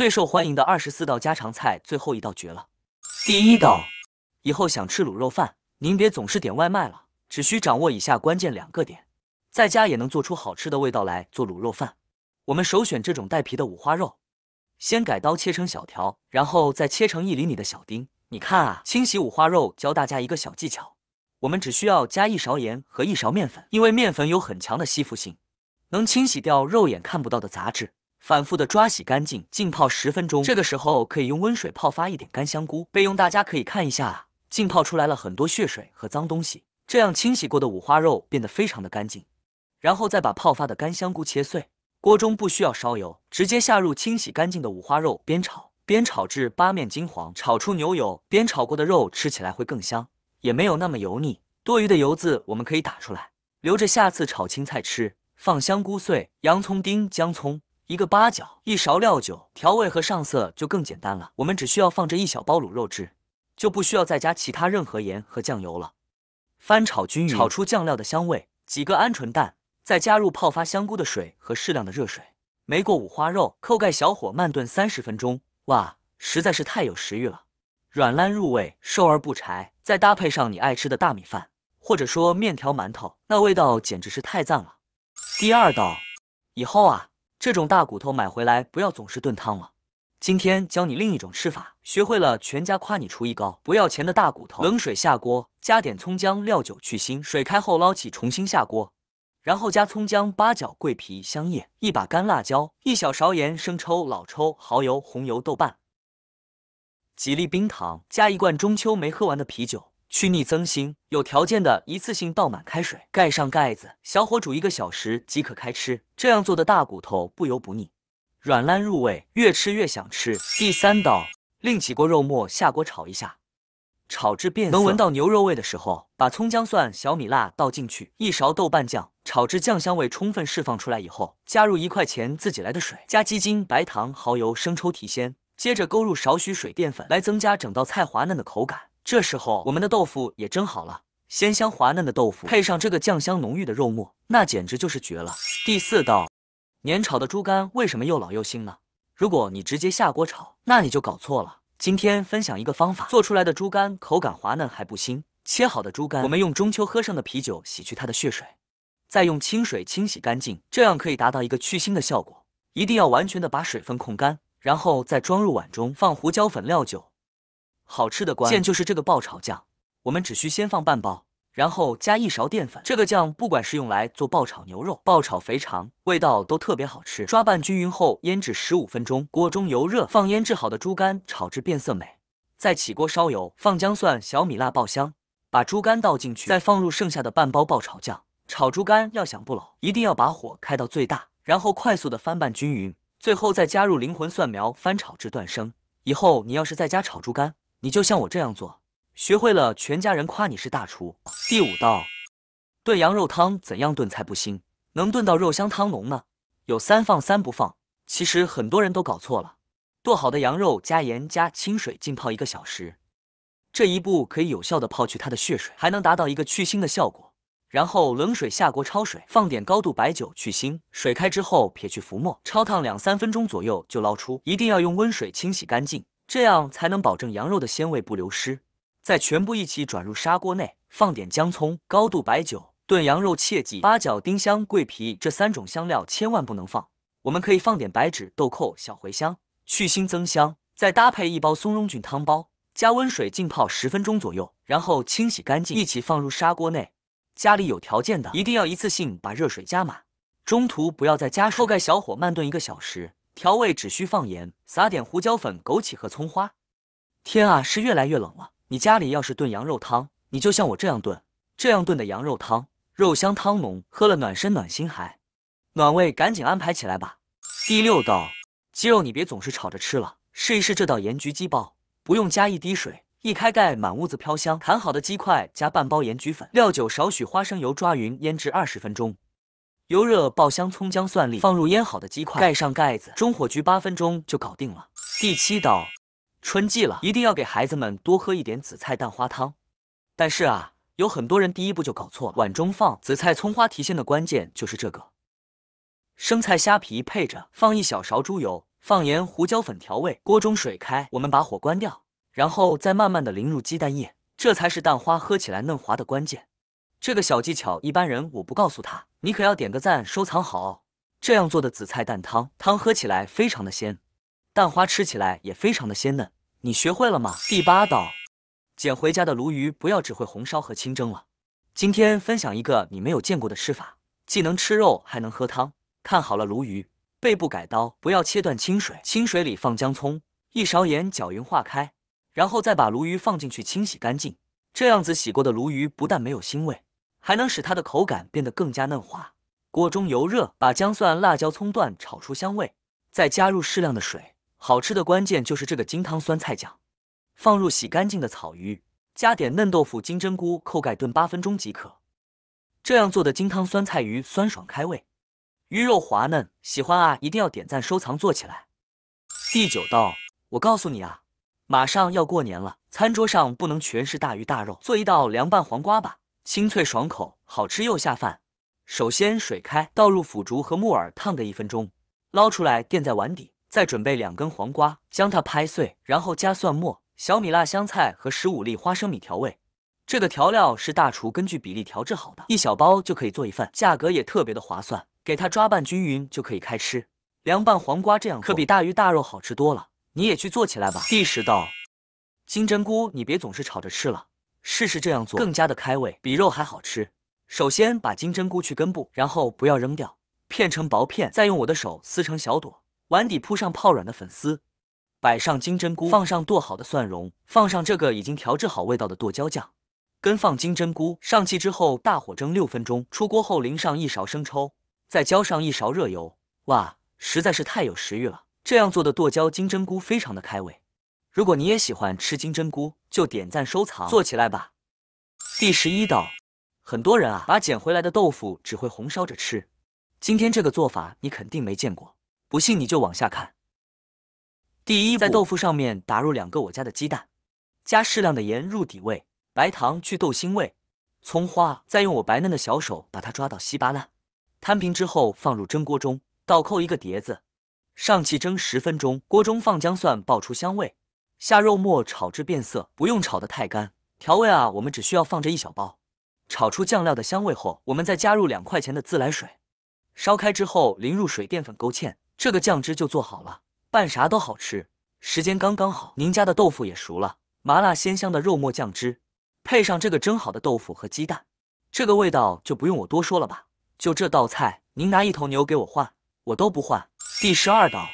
最受欢迎的二十四道家常菜，最后一道绝了。第一道，以后想吃卤肉饭，您别总是点外卖了，只需掌握以下关键两个点，在家也能做出好吃的味道来做卤肉饭。我们首选这种带皮的五花肉，先改刀切成小条，然后再切成一厘米的小丁。你看啊，清洗五花肉，教大家一个小技巧，我们只需要加一勺盐和一勺面粉，因为面粉有很强的吸附性，能清洗掉肉眼看不到的杂质。反复的抓洗干净，浸泡十分钟。这个时候可以用温水泡发一点干香菇备用。大家可以看一下，浸泡出来了很多血水和脏东西。这样清洗过的五花肉变得非常的干净。然后再把泡发的干香菇切碎。锅中不需要烧油，直接下入清洗干净的五花肉，边炒边炒至八面金黄，炒出牛油。煸炒过的肉吃起来会更香，也没有那么油腻。多余的油渍我们可以打出来，留着下次炒青菜吃。放香菇碎、洋葱丁、姜葱。一个八角，一勺料酒调味和上色就更简单了。我们只需要放这一小包卤肉汁，就不需要再加其他任何盐和酱油了。翻炒均匀，炒出酱料的香味。几个鹌鹑蛋，再加入泡发香菇的水和适量的热水，没过五花肉，扣盖，小火慢炖三十分钟。哇，实在是太有食欲了，软烂入味，瘦而不柴。再搭配上你爱吃的大米饭，或者说面条、馒头，那味道简直是太赞了。第二道以后啊。这种大骨头买回来不要总是炖汤了，今天教你另一种吃法，学会了全家夸你厨艺高。不要钱的大骨头，冷水下锅，加点葱姜、料酒去腥，水开后捞起重新下锅，然后加葱姜、八角、桂皮、香叶一把干辣椒、一小勺盐、生抽、老抽、蚝油、红油、豆瓣，几粒冰糖，加一罐中秋没喝完的啤酒。去腻增腥，有条件的一次性倒满开水，盖上盖子，小火煮一个小时即可开吃。这样做的大骨头不油不腻，软烂入味，越吃越想吃。第三道，另起锅肉末下锅炒一下，炒至变色，能闻到牛肉味的时候，把葱姜蒜、小米辣倒进去，一勺豆瓣酱，炒至酱香味充分释放出来以后，加入一块钱自己来的水，加鸡精、白糖、蚝油、生抽提鲜，接着勾入少许水淀粉来增加整道菜滑嫩的口感。这时候，我们的豆腐也蒸好了，鲜香滑嫩的豆腐配上这个酱香浓郁的肉末，那简直就是绝了。第四道，年炒的猪肝为什么又老又腥呢？如果你直接下锅炒，那你就搞错了。今天分享一个方法，做出来的猪肝口感滑嫩还不腥。切好的猪肝，我们用中秋喝剩的啤酒洗去它的血水，再用清水清洗干净，这样可以达到一个去腥的效果。一定要完全的把水分控干，然后再装入碗中，放胡椒粉、料酒。好吃的关键就是这个爆炒酱，我们只需先放半包，然后加一勺淀粉。这个酱不管是用来做爆炒牛肉、爆炒肥肠，味道都特别好吃。抓拌均匀后腌制十五分钟。锅中油热，放腌制好的猪肝炒至变色美。再起锅烧油，放姜蒜小米辣爆香，把猪肝倒进去，再放入剩下的半包爆炒酱。炒猪肝要想不老，一定要把火开到最大，然后快速的翻拌均匀，最后再加入灵魂蒜苗翻炒至断生。以后你要是在家炒猪肝，你就像我这样做，学会了，全家人夸你是大厨。第五道，炖羊肉汤怎样炖才不腥，能炖到肉香汤浓呢？有三放三不放。其实很多人都搞错了。剁好的羊肉加盐加清水浸泡一个小时，这一步可以有效的泡去它的血水，还能达到一个去腥的效果。然后冷水下锅焯水，放点高度白酒去腥。水开之后撇去浮沫，焯烫两三分钟左右就捞出，一定要用温水清洗干净。这样才能保证羊肉的鲜味不流失。再全部一起转入砂锅内，放点姜葱、高度白酒炖羊肉。切记八角、丁香、桂皮这三种香料千万不能放。我们可以放点白芷、豆蔻、小茴香，去腥增香。再搭配一包松茸菌汤包，加温水浸泡十分钟左右，然后清洗干净，一起放入砂锅内。家里有条件的，一定要一次性把热水加满，中途不要再加水。后盖小火慢炖一个小时。调味只需放盐，撒点胡椒粉、枸杞和葱花。天啊，是越来越冷了。你家里要是炖羊肉汤，你就像我这样炖，这样炖的羊肉汤，肉香汤浓，喝了暖身暖心还暖胃，赶紧安排起来吧。第六道鸡肉，你别总是炒着吃了，试一试这道盐焗鸡煲，不用加一滴水，一开盖满屋子飘香。砍好的鸡块加半包盐焗粉、料酒少许、花生油抓匀，腌制二十分钟。油热爆香葱姜蒜粒，放入腌好的鸡块，盖上盖子，中火焗八分钟就搞定了。第七道，春季了，一定要给孩子们多喝一点紫菜蛋花汤。但是啊，有很多人第一步就搞错了。碗中放紫菜、葱花提鲜的关键就是这个。生菜虾皮配着，放一小勺猪油，放盐、胡椒粉调味。锅中水开，我们把火关掉，然后再慢慢的淋入鸡蛋液，这才是蛋花喝起来嫩滑的关键。这个小技巧一般人我不告诉他，你可要点个赞收藏好。这样做的紫菜蛋汤，汤喝起来非常的鲜，蛋花吃起来也非常的鲜嫩。你学会了吗？第八道，捡回家的鲈鱼不要只会红烧和清蒸了，今天分享一个你没有见过的吃法，既能吃肉还能喝汤。看好了，鲈鱼背部改刀，不要切断清水，清水里放姜葱一勺盐，搅匀化开，然后再把鲈鱼放进去清洗干净。这样子洗过的鲈鱼不但没有腥味。还能使它的口感变得更加嫩滑。锅中油热，把姜蒜、辣椒、葱段炒出香味，再加入适量的水。好吃的关键就是这个金汤酸菜酱。放入洗干净的草鱼，加点嫩豆腐、金针菇，扣盖炖八分钟即可。这样做的金汤酸菜鱼酸爽开胃，鱼肉滑嫩。喜欢啊，一定要点赞收藏做起来。第九道，我告诉你啊，马上要过年了，餐桌上不能全是大鱼大肉，做一道凉拌黄瓜吧。清脆爽口，好吃又下饭。首先水开，倒入腐竹和木耳烫个一分钟，捞出来垫在碗底。再准备两根黄瓜，将它拍碎，然后加蒜末、小米辣、香菜和十五粒花生米调味。这个调料是大厨根据比例调制好的，一小包就可以做一份，价格也特别的划算。给它抓拌均匀就可以开吃。凉拌黄瓜这样可比大鱼大肉好吃多了。你也去做起来吧。第十道，金针菇，你别总是炒着吃了。试试这样做，更加的开胃，比肉还好吃。首先把金针菇去根部，然后不要扔掉，片成薄片，再用我的手撕成小朵。碗底铺上泡软的粉丝，摆上金针菇，放上剁好的蒜蓉，放上这个已经调制好味道的剁椒酱，跟放金针菇。上气之后，大火蒸六分钟。出锅后淋上一勺生抽，再浇上一勺热油。哇，实在是太有食欲了！这样做的剁椒金针菇非常的开胃。如果你也喜欢吃金针菇，就点赞收藏做起来吧。第十一道，很多人啊，把捡回来的豆腐只会红烧着吃。今天这个做法你肯定没见过，不信你就往下看。第一在豆腐上面打入两个我家的鸡蛋，加适量的盐入底味，白糖去豆腥味，葱花，再用我白嫩的小手把它抓到稀巴烂，摊平之后放入蒸锅中，倒扣一个碟子，上汽蒸十分钟。锅中放姜蒜爆出香味。下肉末炒至变色，不用炒得太干。调味啊，我们只需要放这一小包。炒出酱料的香味后，我们再加入两块钱的自来水，烧开之后淋入水淀粉勾芡，这个酱汁就做好了，拌啥都好吃，时间刚刚好。您家的豆腐也熟了，麻辣鲜香的肉末酱汁，配上这个蒸好的豆腐和鸡蛋，这个味道就不用我多说了吧？就这道菜，您拿一头牛给我换，我都不换。第十二道，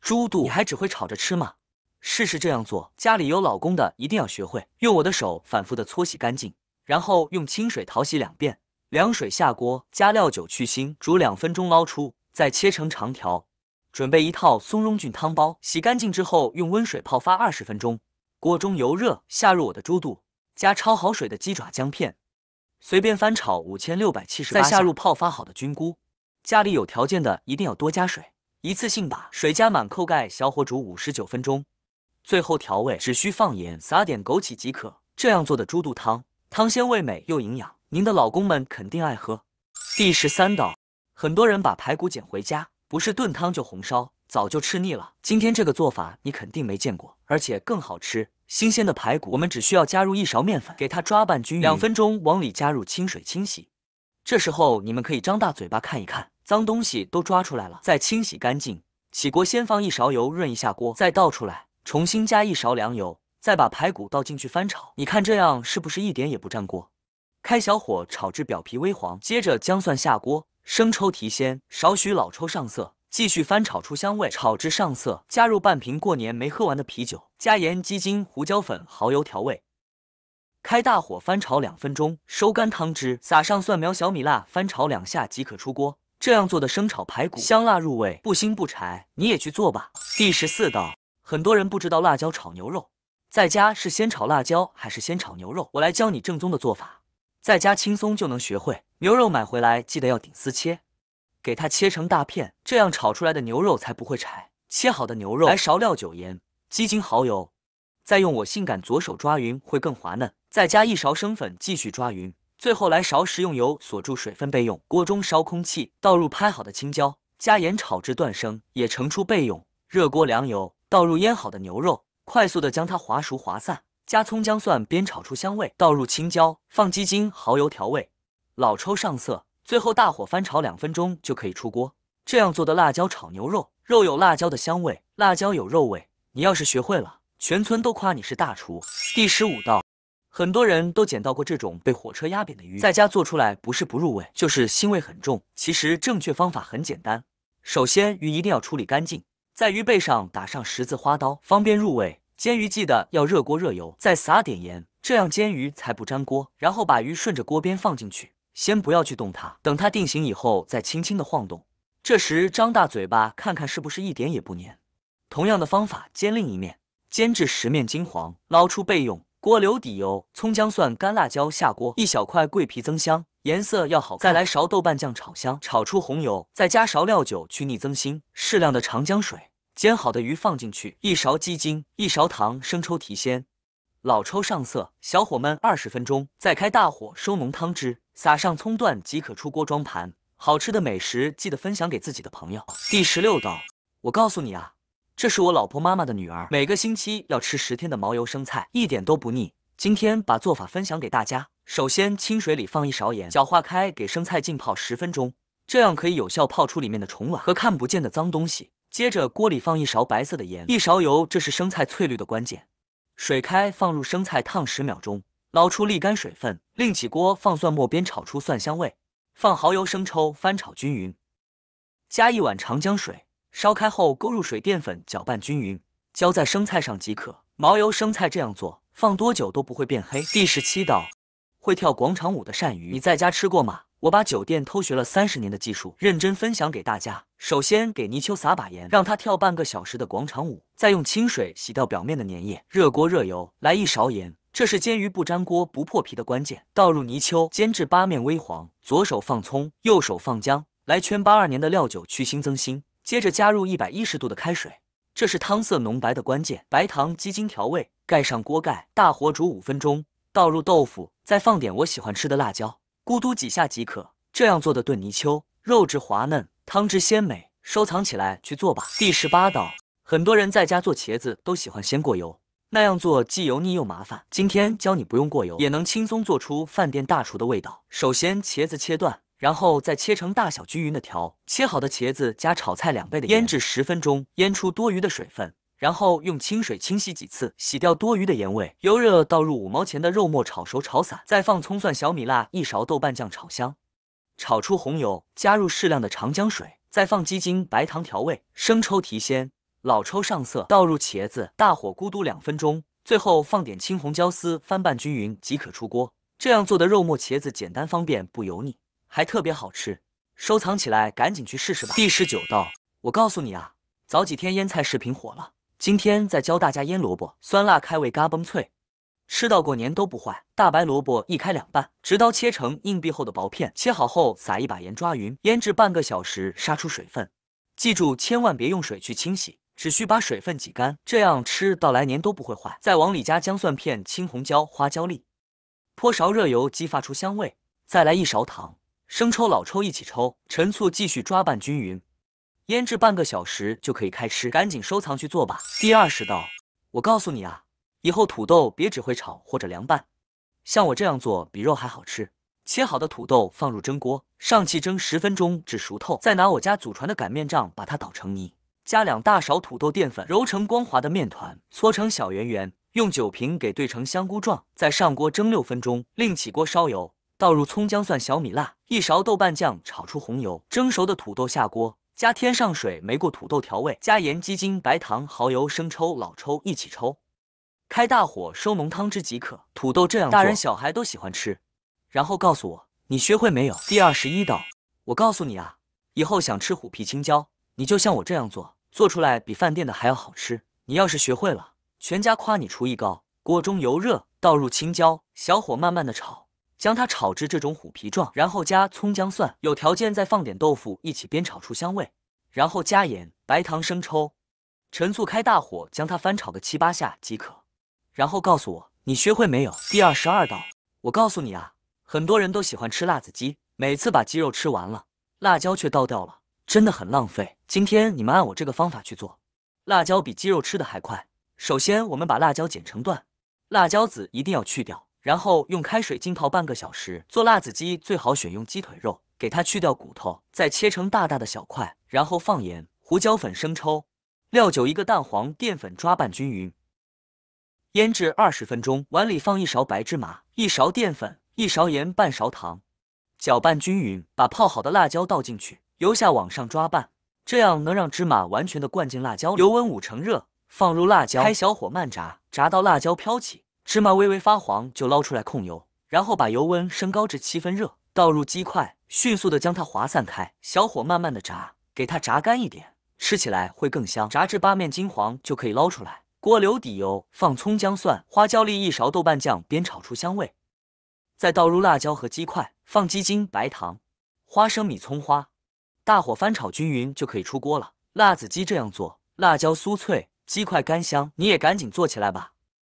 猪肚，你还只会炒着吃吗？试试这样做，家里有老公的一定要学会。用我的手反复的搓洗干净，然后用清水淘洗两遍，凉水下锅，加料酒去腥，煮两分钟，捞出，再切成长条。准备一套松茸菌汤包，洗干净之后用温水泡发二十分钟。锅中油热，下入我的猪肚，加焯好水的鸡爪、姜片，随便翻炒五千六百七十八再下入泡发好的菌菇，家里有条件的一定要多加水，一次性把水加满，扣盖，小火煮五十九分钟。最后调味只需放盐，撒点枸杞即可。这样做的猪肚汤，汤鲜味美又营养，您的老公们肯定爱喝。第十三道，很多人把排骨捡回家，不是炖汤就红烧，早就吃腻了。今天这个做法你肯定没见过，而且更好吃。新鲜的排骨，我们只需要加入一勺面粉，给它抓拌均匀，两分钟往里加入清水清洗。这时候你们可以张大嘴巴看一看，脏东西都抓出来了，再清洗干净。起锅先放一勺油润一下锅，再倒出来。重新加一勺凉油，再把排骨倒进去翻炒。你看这样是不是一点也不粘锅？开小火炒至表皮微黄，接着姜蒜下锅，生抽提鲜，少许老抽上色，继续翻炒出香味，炒至上色，加入半瓶过年没喝完的啤酒，加盐、鸡精、胡椒粉、蚝油调味，开大火翻炒两分钟，收干汤汁，撒上蒜苗、小米辣，翻炒两下即可出锅。这样做的生炒排骨香辣入味，不腥不柴，你也去做吧。第十四道。很多人不知道辣椒炒牛肉，在家是先炒辣椒还是先炒牛肉？我来教你正宗的做法，在家轻松就能学会。牛肉买回来记得要顶丝切，给它切成大片，这样炒出来的牛肉才不会柴。切好的牛肉来勺料酒、盐、鸡精、蚝油，再用我性感左手抓匀，会更滑嫩。再加一勺生粉，继续抓匀。最后来勺食用油锁住水分备用。锅中烧空气，倒入拍好的青椒，加盐炒至断生，也盛出备用。热锅凉油。倒入腌好的牛肉，快速的将它滑熟滑散，加葱姜蒜煸炒出香味，倒入青椒，放鸡精、蚝油调味，老抽上色，最后大火翻炒两分钟就可以出锅。这样做的辣椒炒牛肉，肉有辣椒的香味，辣椒有肉味。你要是学会了，全村都夸你是大厨。第十五道，很多人都捡到过这种被火车压扁的鱼，在家做出来不是不入味，就是腥味很重。其实正确方法很简单，首先鱼一定要处理干净。在鱼背上打上十字花刀，方便入味。煎鱼记得要热锅热油，再撒点盐，这样煎鱼才不粘锅。然后把鱼顺着锅边放进去，先不要去动它，等它定型以后再轻轻的晃动。这时张大嘴巴看看是不是一点也不粘。同样的方法煎另一面，煎至十面金黄，捞出备用。锅留底油，葱姜蒜、干辣椒下锅，一小块桂皮增香，颜色要好看。再来勺豆瓣酱炒香，炒出红油，再加勺料酒去腻增腥，适量的长江水。煎好的鱼放进去，一勺鸡精，一勺糖，生抽提鲜，老抽上色，小火焖二十分钟，再开大火收浓汤汁，撒上葱段即可出锅装盘。好吃的美食记得分享给自己的朋友。第十六道，我告诉你啊，这是我老婆妈妈的女儿，每个星期要吃十天的毛油生菜，一点都不腻。今天把做法分享给大家。首先，清水里放一勺盐，搅化开，给生菜浸泡十分钟，这样可以有效泡出里面的虫卵和看不见的脏东西。接着锅里放一勺白色的盐，一勺油，这是生菜翠绿的关键。水开放入生菜烫十秒钟，捞出沥干水分。另起锅放蒜末煸炒出蒜香味，放蚝油、生抽翻炒均匀。加一碗长江水，烧开后勾入水淀粉，搅拌均匀，浇在生菜上即可。毛油生菜这样做，放多久都不会变黑。第十七道，会跳广场舞的鳝鱼，你在家吃过吗？我把酒店偷学了三十年的技术认真分享给大家。首先给泥鳅撒把盐，让它跳半个小时的广场舞，再用清水洗掉表面的粘液。热锅热油，来一勺盐，这是煎鱼不粘锅不破皮的关键。倒入泥鳅，煎至八面微黄。左手放葱，右手放姜，来圈八二年的料酒去腥增腥。接着加入一百一十度的开水，这是汤色浓白的关键。白糖、鸡精调味，盖上锅盖，大火煮五分钟。倒入豆腐，再放点我喜欢吃的辣椒。咕嘟几下即可，这样做的炖泥鳅，肉质滑嫩，汤汁鲜美，收藏起来去做吧。第十八道，很多人在家做茄子都喜欢先过油，那样做既油腻又麻烦。今天教你不用过油，也能轻松做出饭店大厨的味道。首先，茄子切断。然后再切成大小均匀的条。切好的茄子加炒菜两倍的盐，腌制十分钟，腌出多余的水分。然后用清水清洗几次，洗掉多余的盐味。油热，倒入五毛钱的肉末炒熟炒散，再放葱蒜小米辣一勺豆瓣酱炒香，炒出红油，加入适量的长江水，再放鸡精白糖调味，生抽提鲜，老抽上色。倒入茄子，大火咕嘟两分钟，最后放点青红椒丝，翻拌均匀即可出锅。这样做的肉末茄子简单方便，不油腻，还特别好吃，收藏起来，赶紧去试试吧。第十九道，我告诉你啊，早几天腌菜视频火了。今天再教大家腌萝卜，酸辣开胃，嘎嘣脆，吃到过年都不坏。大白萝卜一开两半，直刀切成硬币厚的薄片，切好后撒一把盐抓匀，腌制半个小时，杀出水分。记住，千万别用水去清洗，只需把水分挤干，这样吃到来年都不会坏。再往里加姜蒜片、青红椒、花椒粒，泼勺热油激发出香味，再来一勺糖、生抽、老抽一起抽，陈醋继续抓拌均匀。腌制半个小时就可以开吃，赶紧收藏去做吧。第二十道，我告诉你啊，以后土豆别只会炒或者凉拌，像我这样做比肉还好吃。切好的土豆放入蒸锅，上汽蒸十分钟至熟透，再拿我家祖传的擀面杖把它捣成泥，加两大勺土豆淀粉，揉成光滑的面团，搓成小圆圆，用酒瓶给兑成香菇状，再上锅蒸六分钟。另起锅烧油，倒入葱姜蒜小米辣一勺豆瓣酱炒出红油，蒸熟的土豆下锅。加天上水没过土豆调味，加盐、鸡精、白糖、蚝油、生抽、老抽一起抽，开大火收浓汤汁即可。土豆这样做，大人小孩都喜欢吃。然后告诉我，你学会没有？第二十一道，我告诉你啊，以后想吃虎皮青椒，你就像我这样做，做出来比饭店的还要好吃。你要是学会了，全家夸你厨艺高。锅中油热，倒入青椒，小火慢慢的炒。将它炒至这种虎皮状，然后加葱姜蒜，有条件再放点豆腐一起煸炒出香味，然后加盐、白糖、生抽、陈醋，开大火将它翻炒个七八下即可。然后告诉我你学会没有？第二十二道，我告诉你啊，很多人都喜欢吃辣子鸡，每次把鸡肉吃完了，辣椒却倒掉了，真的很浪费。今天你们按我这个方法去做，辣椒比鸡肉吃的还快。首先我们把辣椒剪成段，辣椒籽一定要去掉。然后用开水浸泡半个小时。做辣子鸡最好选用鸡腿肉，给它去掉骨头，再切成大大的小块。然后放盐、胡椒粉、生抽、料酒一个蛋黄、淀粉抓拌均匀，腌制二十分钟。碗里放一勺白芝麻、一勺淀粉、一勺盐、半勺糖，搅拌均匀。把泡好的辣椒倒进去，由下往上抓拌，这样能让芝麻完全的灌进辣椒里。油温五成热，放入辣椒，开小火慢炸，炸到辣椒飘起。芝麻微微发黄就捞出来控油，然后把油温升高至七分热，倒入鸡块，迅速的将它划散开，小火慢慢的炸，给它炸干一点，吃起来会更香。炸至八面金黄就可以捞出来，锅留底油，放葱姜蒜、花椒粒一勺豆瓣酱煸炒出香味，再倒入辣椒和鸡块，放鸡精、白糖、花生米、葱花，大火翻炒均匀就可以出锅了。辣子鸡这样做，辣椒酥脆，鸡块干香，你也赶紧做起来吧。